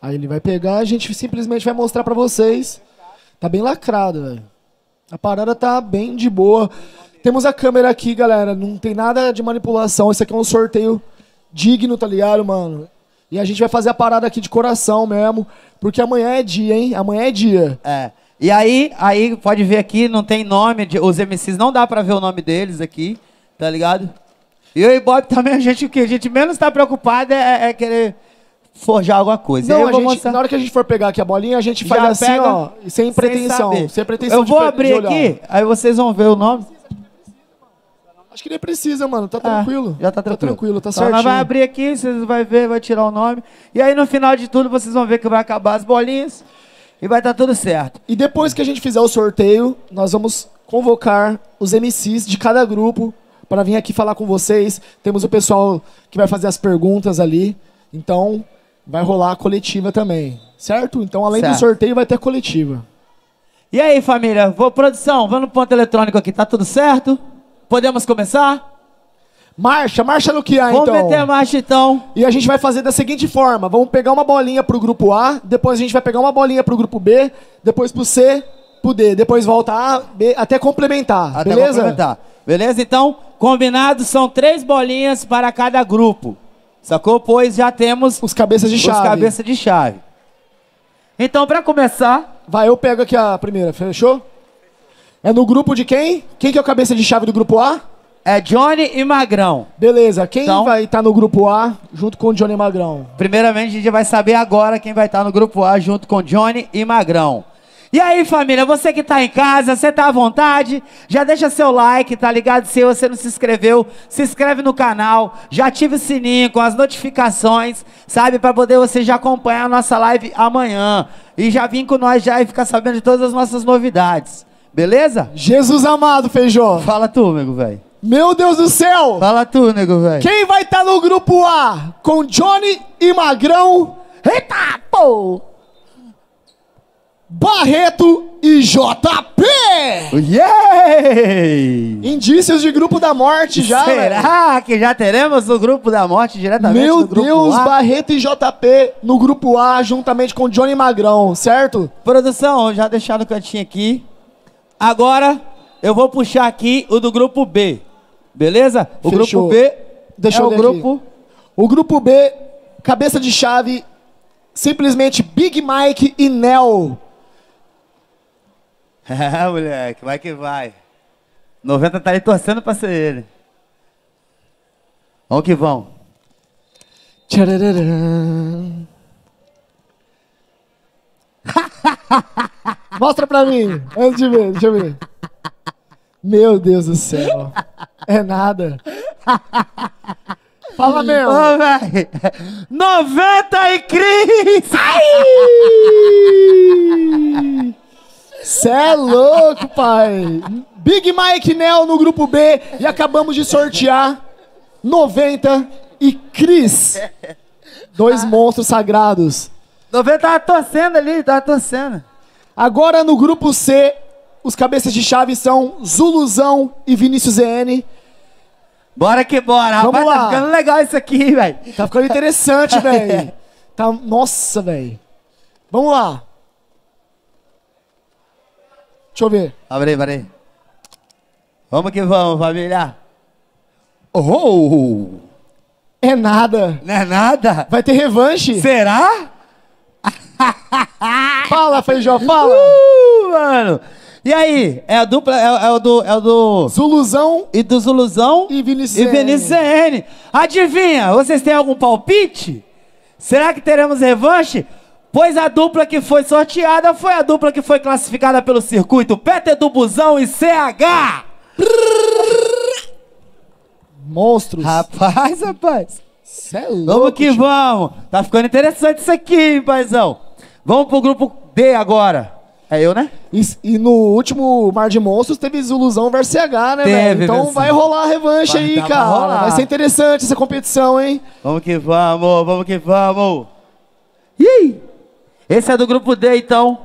Aí ele vai pegar, a gente simplesmente vai mostrar para vocês. Tá bem lacrado, velho. A parada tá bem de boa. Temos a câmera aqui, galera. Não tem nada de manipulação. Isso aqui é um sorteio digno, tá ligado, mano? E a gente vai fazer a parada aqui de coração mesmo. Porque amanhã é dia, hein? Amanhã é dia. É. E aí, aí pode ver aqui, não tem nome. De, os MCs não dá pra ver o nome deles aqui, tá ligado? E eu e Bob também, a gente, o que a gente menos tá preocupado é, é, é querer forjar alguma coisa. Não, a gente, mostrar... na hora que a gente for pegar aqui a bolinha, a gente faz Já assim, ó, sem pretensão. Sem, sem pretensão Eu vou de, abrir de aqui, aí vocês vão ver o nome. Acho que nem precisa, mano. Tá ah, tranquilo. Ah, já tá, tá tranquilo. Tá tranquilo, tá então, vai abrir aqui, vocês vão ver, vai tirar o nome. E aí no final de tudo vocês vão ver que vai acabar as bolinhas e vai estar tá tudo certo. E depois que a gente fizer o sorteio, nós vamos convocar os MCs de cada grupo para vir aqui falar com vocês. Temos o pessoal que vai fazer as perguntas ali. Então, vai rolar a coletiva também, certo? Então, além certo. do sorteio, vai ter coletiva. E aí, família? Vou, produção, vamos no ponto eletrônico aqui, tá tudo certo? Podemos começar? Marcha, marcha no que há, então. Vamos meter a marcha, então. E a gente vai fazer da seguinte forma: vamos pegar uma bolinha pro grupo A, depois a gente vai pegar uma bolinha pro grupo B, depois pro C, pro D, depois volta A, B, até complementar. Até beleza? complementar. Beleza? Então, combinado, são três bolinhas para cada grupo. Sacou? Pois já temos os cabeças de chave. Os cabeças de chave. Então, para começar, vai eu pego aqui a primeira, fechou? É no grupo de quem? Quem que é o cabeça de chave do grupo A? É Johnny e Magrão. Beleza, quem então, vai estar tá no grupo A junto com Johnny e Magrão? Primeiramente, a gente vai saber agora quem vai estar tá no grupo A junto com Johnny e Magrão. E aí, família, você que está em casa, você está à vontade, já deixa seu like, tá ligado? Se você não se inscreveu, se inscreve no canal, já ativa o sininho com as notificações, sabe? Para poder você já acompanhar a nossa live amanhã. E já vir com nós já e ficar sabendo de todas as nossas novidades. Beleza? Jesus amado, Feijó. Fala tu, amigo, velho. Meu Deus do céu! Fala tu, nego, velho. Quem vai estar tá no grupo A com Johnny e Magrão? Eita, pô! Barreto e JP! Yeah! Indícios de grupo da morte já. Será velho? que já teremos o grupo da morte diretamente Meu grupo Deus, a? Barreto e JP no grupo A juntamente com Johnny Magrão, certo? Produção, já deixaram o cantinho aqui. Agora eu vou puxar aqui o do grupo B. Beleza? O Fechou. grupo B Deixa é eu o grupo aqui. O grupo B, cabeça de chave, simplesmente Big Mike e Nel. É, moleque, vai que vai. 90 tá ali torcendo pra ser ele. Vamos que vão. Mostra pra mim, antes de ver, deixa eu ver. Meu Deus do céu. É nada. Fala meu. Ô, velho. 90 e Cris! Ai! Cê é louco, pai. Big Mike Nel no grupo B e acabamos de sortear 90 e Cris. Dois ah. monstros sagrados. 90 tava torcendo ali, tava torcendo. Agora no grupo C, os cabeças de chave são Zuluzão e Vinícius ZN. Bora que bora, Vamos rapaz, tá lá. tá ficando legal isso aqui, velho. Tá ficando interessante, velho. Tá, nossa, velho. Vamos lá. Deixa eu ver. Abre aí, abre Vamos que vamos, família. Oh! É nada. Não é nada? Vai ter revanche. Será? fala, Feijó, fala. Uh, mano. E aí, é a dupla, é, é, o do... É o do... Zuluzão. E do Zuluzão. E Vinicius E Viniciene. Adivinha, vocês têm algum palpite? Será que teremos revanche? Pois a dupla que foi sorteada foi a dupla que foi classificada pelo circuito Peter do Busão e CH. Monstros. Rapaz, rapaz. Cê é louco, vamos que tio. vamos. Tá ficando interessante isso aqui, hein, paizão. Vamos pro grupo D agora. É eu, né? E, e, no último Mar de Monstros teve Ilusão versus CH, né, velho? Então versão. vai rolar a revanche vai aí, cara. Vai ser interessante essa competição, hein? Vamos que vamos, vamos que vamos. E aí? Esse é do grupo D, então.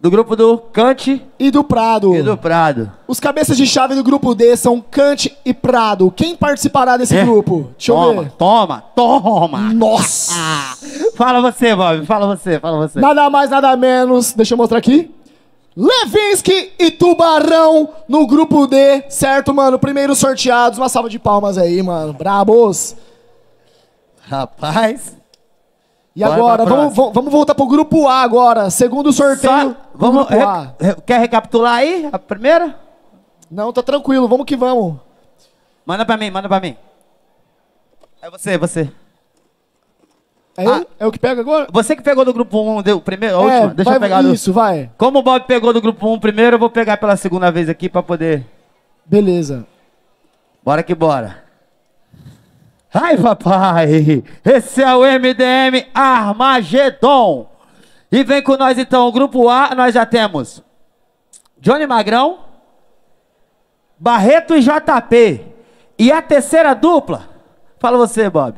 Do grupo do Cante e do Prado. E do Prado. Os cabeças de chave do grupo D são Cante e Prado. Quem participará desse é. grupo? Deixa toma, eu ver. Toma, toma. Nossa. fala você, Bob. Fala você, fala você. Nada mais, nada menos. Deixa eu mostrar aqui. Levinsky e Tubarão no grupo D, certo, mano? Primeiros sorteados. Uma salva de palmas aí, mano. Brabos. Rapaz. E Bora agora, vamos, vamos, voltar pro grupo A agora. Segundo sorteio. Só, vamos, grupo Re, quer recapitular aí a primeira? Não, tá tranquilo, vamos que vamos. Manda pra mim, manda pra mim. É você, é você. É, ah, é o que pega agora? Você que pegou do grupo 1, deu primeiro, a é, última. Deixa vai, eu pegar Isso, do... vai. Como o Bob pegou do grupo 1 primeiro, eu vou pegar pela segunda vez aqui pra poder. Beleza. Bora que bora. Ai, papai! Esse é o MDM Armagedon. E vem com nós então, o grupo A, nós já temos Johnny Magrão, Barreto e JP. E a terceira dupla? Fala você, Bob.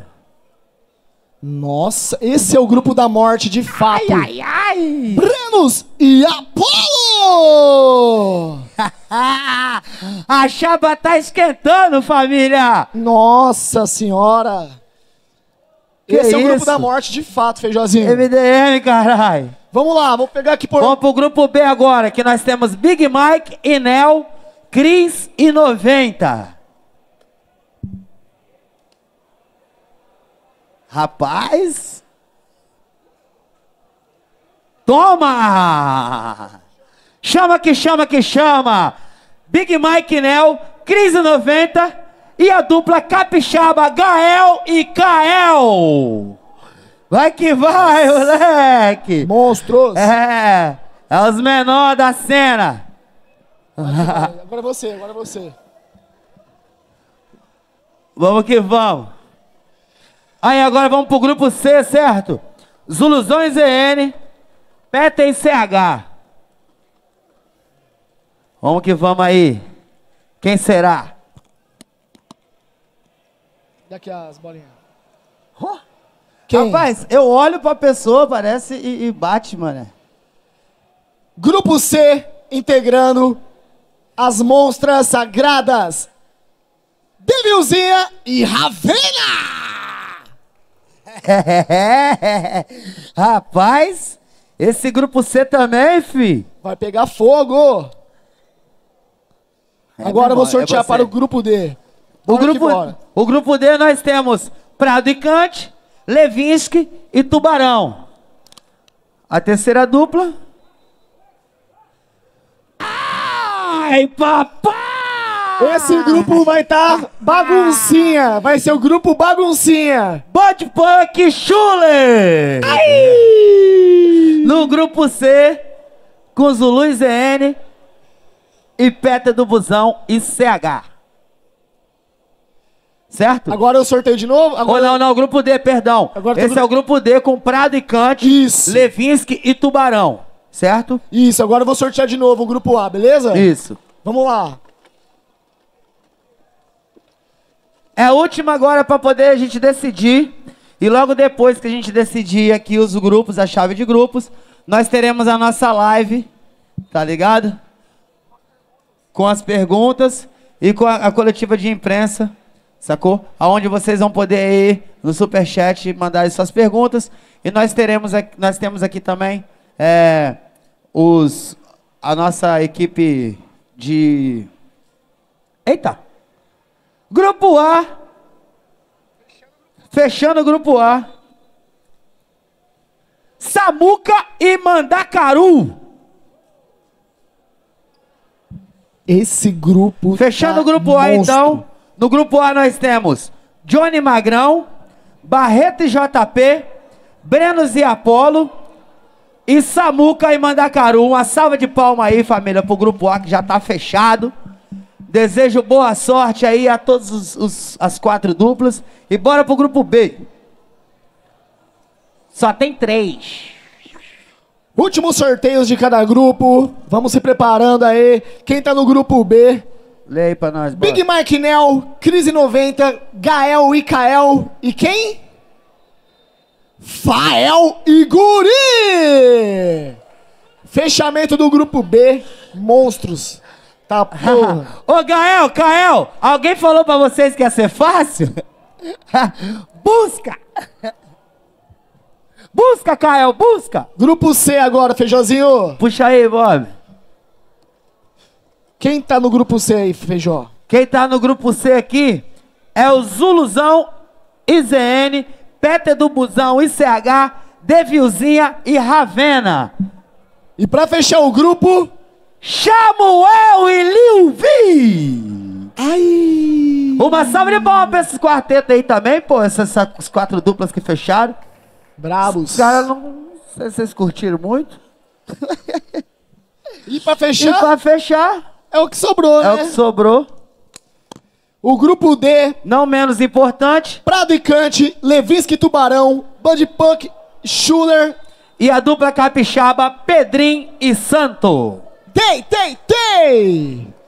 Nossa, esse é o grupo da morte de fato. Ai, ai, ai! Brenos e Apolo! A chapa tá esquentando, família! Nossa senhora! Que Esse é, é o grupo da morte, de fato, Feijozinho. MDM, caralho! Vamos lá, vou pegar aqui por... Vamos pro grupo B agora, que nós temos Big Mike, Nel, Cris e 90. Rapaz! Toma! Chama que chama que chama! Big Mike Nel, Crise 90 e a dupla capixaba Gael e Kael. Vai que vai, moleque! Monstros! É, é os menores da cena. agora é você, agora é você. Vamos que vamos. Aí agora vamos pro grupo C, certo? Zulusões EN, CH. Vamos que vamos aí. Quem será? Daqui é é as bolinhas. Oh. Rapaz, eu olho pra pessoa, parece, e, e bate, mano. Grupo C integrando as monstras sagradas. Devilzinha e Ravena! rapaz, esse grupo C também, fi. Vai pegar fogo! É Agora vou é sortear é para o grupo D. O grupo, o grupo D nós temos Prado e Cante, Levinsky e Tubarão. A terceira dupla. Ai, papai! Esse grupo vai estar tá baguncinha. Vai ser o grupo baguncinha. Bot Punk Schuller! Ai! No grupo C, com Zulu e ZN, Ipeta do Busão e CH. Certo? Agora eu sorteio de novo? Agora... Oh, não, não, grupo D, perdão. Agora tá Esse tô... é o grupo D com Prado e Cante, Isso. Levinsky e Tubarão. Certo? Isso, agora eu vou sortear de novo o grupo A, beleza? Isso. Vamos lá. É a última agora para poder a gente decidir. E logo depois que a gente decidir aqui os grupos, a chave de grupos, nós teremos a nossa live, tá ligado? com as perguntas e com a, a coletiva de imprensa, sacou? Aonde vocês vão poder ir no superchat mandar suas perguntas. E nós teremos aqui, nós temos aqui também é, os, a nossa equipe de. Eita! Grupo A. Fechando o grupo A. Samuca e Mandacaru. Esse grupo. Fechando tá o grupo monstro. A, então. No grupo A nós temos Johnny Magrão, Barreto e JP, Brenos e Apolo e Samuca e Mandacaru. Uma salva de palma aí, família, pro grupo A que já tá fechado. Desejo boa sorte aí a todos os, os, as quatro duplas. E bora pro grupo B. Só tem três. Últimos sorteios de cada grupo. Vamos se preparando aí. Quem tá no grupo B? Lê aí pra nós, bora. Big Mike Nel, Crise 90, Gael e Kael. E quem? Fael e Guri! Fechamento do grupo B, monstros. Tá porra. Ô, Gael, Kael, alguém falou pra vocês que ia ser fácil? Busca! Busca, Caio, busca! Grupo C agora, Feijozinho. Puxa aí, Bob. Quem tá no grupo C aí, Feijó? Quem tá no grupo C aqui é o Zuluzão, IZN, Peter do Busão, ICH, Devilzinha e Ravena. E pra fechar o grupo... Samuel e Lilvi! Ai! Uma salva de palmas pra esses quartetos aí também, pô, essas, essas quatro duplas que fecharam. Brabos. Os caras não. Vocês curtiram muito? E pra fechar? E pra fechar? É o que sobrou, é né? É o que sobrou. O grupo D. Não menos importante. Prado e Cante, Levisque Tubarão, Bud Punk, Schuller. E a dupla capixaba, Pedrinho e Santo. Tem, tem, tem!